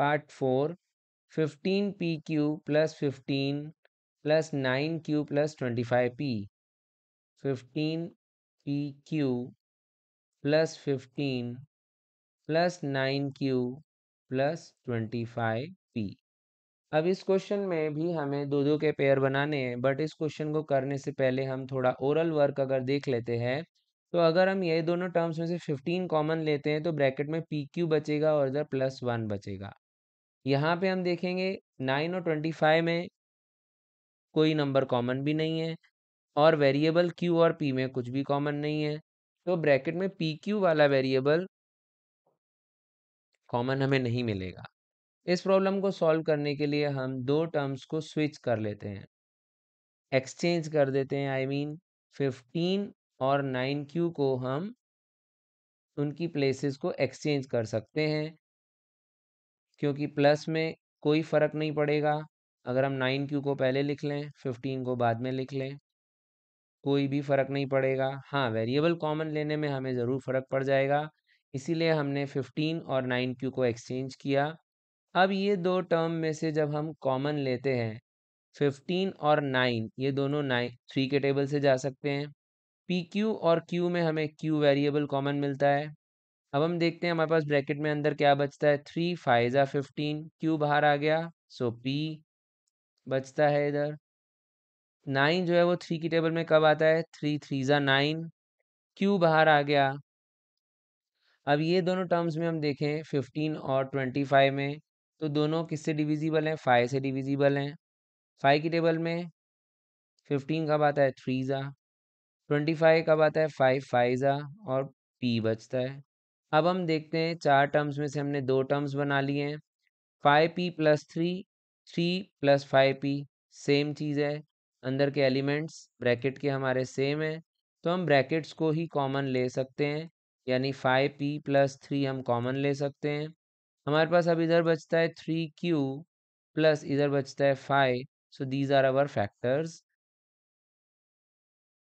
part four fifteen p q plus fifteen plus nine q plus twenty five p fifteen p q plus fifteen plus nine q plus twenty five p अब इस question में भी हमें दो दो के pair बनाने हैं बट इस क्वेश्चन को करने से पहले हम थोड़ा ओरल वर्क अगर देख लेते हैं तो अगर हम ये दोनों टर्म्स में से 15 कॉमन लेते हैं तो ब्रैकेट में पी क्यू बचेगा और इधर प्लस वन बचेगा यहाँ पे हम देखेंगे नाइन और ट्वेंटी फाइव में कोई नंबर कॉमन भी नहीं है और वेरिएबल क्यू और पी में कुछ भी कॉमन नहीं है तो ब्रैकेट में पी क्यू वाला वेरिएबल कॉमन हमें नहीं मिलेगा इस प्रॉब्लम को सॉल्व करने के लिए हम दो टर्म्स को स्विच कर लेते हैं एक्सचेंज कर देते हैं आई मीन फिफ्टीन और नाइन क्यू को हम उनकी प्लेसेस को एक्सचेंज कर सकते हैं क्योंकि प्लस में कोई फ़र्क नहीं पड़ेगा अगर हम नाइन क्यू को पहले लिख लें फिफ्टीन को बाद में लिख लें कोई भी फ़र्क नहीं पड़ेगा हाँ वेरिएबल कॉमन लेने में हमें ज़रूर फ़र्क पड़ जाएगा इसीलिए हमने फिफ्टीन और नाइन क्यू को एक्सचेंज किया अब ये दो टर्म में से जब हम कॉमन लेते हैं फिफ्टीन और नाइन ये दोनों नाइन थ्री के टेबल से जा सकते हैं पी क्यू और क्यू में हमें क्यू वेरिएबल कॉमन मिलता है अब हम देखते हैं हमारे पास ब्रैकेट में अंदर क्या बचता है थ्री फाइव ज़ा फिफ्टीन क्यू बाहर आ गया सो पी बचता है इधर नाइन जो है वो थ्री की टेबल में कब आता है थ्री थ्री ज़ा नाइन क्यू बाहर आ गया अब ये दोनों टर्म्स में हम देखें फिफ्टीन और ट्वेंटी फाइव में तो दोनों किससे डिविजिबल हैं फाइव से डिविजिबल हैं फाइव की टेबल में फिफ्टीन कब आता है थ्री ज़ा ट्वेंटी फाइव कब आता है फाइव फाइव ज़ा और पी बचता है अब हम देखते हैं चार टर्म्स में से हमने दो टर्म्स बना लिए हैं five p plus three three plus five p same चीज़ है अंदर के एलिमेंट्स ब्रैकेट के हमारे सेम है तो हम ब्रैकेट्स को ही कॉमन ले सकते हैं यानी फाइव पी प्लस थ्री हम कॉमन ले सकते हैं हमारे पास अब इधर बचता है थ्री क्यू प्लस इधर बचता है five so these are our factors